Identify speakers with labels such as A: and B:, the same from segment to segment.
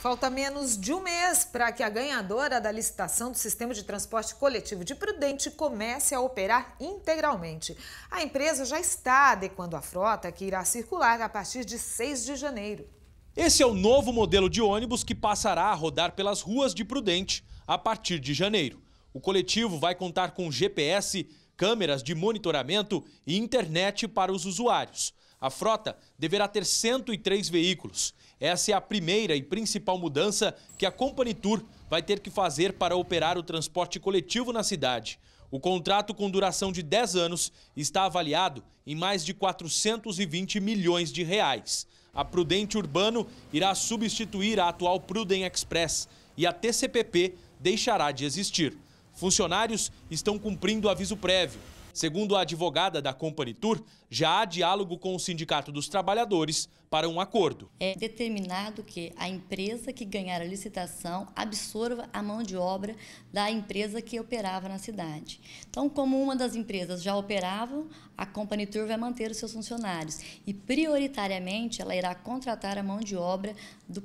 A: Falta menos de um mês para que a ganhadora da licitação do sistema de transporte coletivo de Prudente comece a operar integralmente. A empresa já está adequando a frota, que irá circular a partir de 6 de janeiro.
B: Esse é o novo modelo de ônibus que passará a rodar pelas ruas de Prudente a partir de janeiro. O coletivo vai contar com GPS, câmeras de monitoramento e internet para os usuários. A frota deverá ter 103 veículos. Essa é a primeira e principal mudança que a Company Tour vai ter que fazer para operar o transporte coletivo na cidade. O contrato com duração de 10 anos está avaliado em mais de 420 milhões de reais. A Prudente Urbano irá substituir a atual Pruden Express e a TCPP deixará de existir. Funcionários estão cumprindo aviso prévio. Segundo a advogada da Company Tour, já há diálogo com o Sindicato dos Trabalhadores para um acordo.
C: É determinado que a empresa que ganhar a licitação absorva a mão de obra da empresa que operava na cidade. Então, como uma das empresas já operava, a Company Tour vai manter os seus funcionários e prioritariamente ela irá contratar a mão de obra do,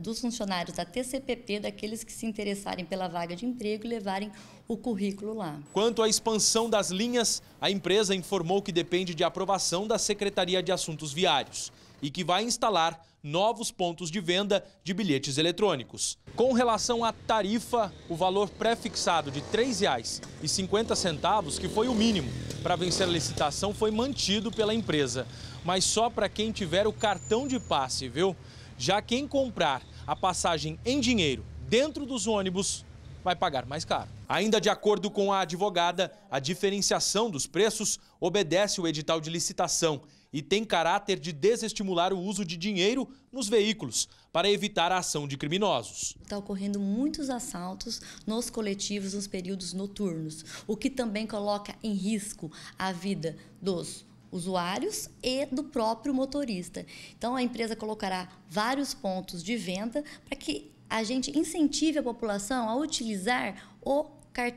C: dos funcionários da TCPP, daqueles que se interessarem pela vaga de emprego e levarem o currículo lá.
B: Quanto à expansão das linhas, a empresa informou que depende de aprovação da Secretaria de Assuntos Viários e que vai instalar novos pontos de venda de bilhetes eletrônicos. Com relação à tarifa, o valor pré-fixado de R$ 3,50, que foi o mínimo para vencer a licitação, foi mantido pela empresa. Mas só para quem tiver o cartão de passe, viu? Já quem comprar a passagem em dinheiro dentro dos ônibus vai pagar mais caro. Ainda de acordo com a advogada, a diferenciação dos preços obedece o edital de licitação e tem caráter de desestimular o uso de dinheiro nos veículos para evitar a ação de criminosos.
C: Está ocorrendo muitos assaltos nos coletivos nos períodos noturnos, o que também coloca em risco a vida dos usuários e do próprio motorista. Então a empresa colocará vários pontos de venda para que a gente incentive a população a utilizar o,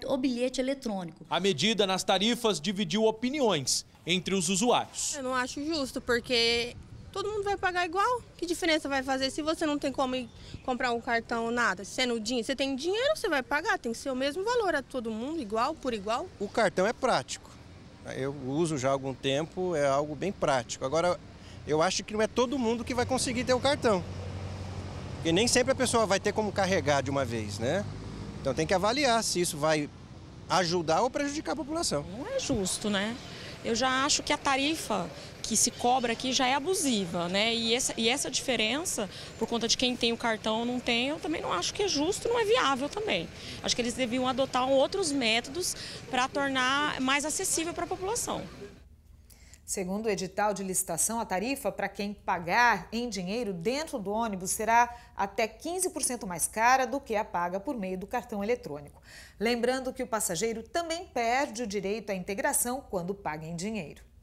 C: o bilhete eletrônico.
B: A medida nas tarifas dividiu opiniões entre os usuários.
A: Eu não acho justo, porque todo mundo vai pagar igual. Que diferença vai fazer se você não tem como comprar um cartão ou nada? no dinheiro, você tem dinheiro, você vai pagar, tem que ser o mesmo valor a todo mundo, igual
B: por igual. O cartão é prático. Eu uso já há algum tempo, é algo bem prático. Agora, eu acho que não é todo mundo que vai conseguir ter o cartão. Porque nem sempre a pessoa vai ter como carregar de uma vez, né? Então tem que avaliar se isso vai ajudar ou prejudicar a população. Não é
A: justo, né? Eu já acho que a tarifa que se cobra aqui já é abusiva, né? E essa, e essa diferença, por conta de quem tem o cartão ou não tem, eu também não acho que é justo, não é viável também. Acho que eles deviam adotar outros métodos para tornar mais acessível para a população. Segundo o edital de licitação, a tarifa para quem pagar em dinheiro dentro do ônibus será até 15% mais cara do que a paga por meio do cartão eletrônico. Lembrando que o passageiro também perde o direito à integração quando paga em dinheiro.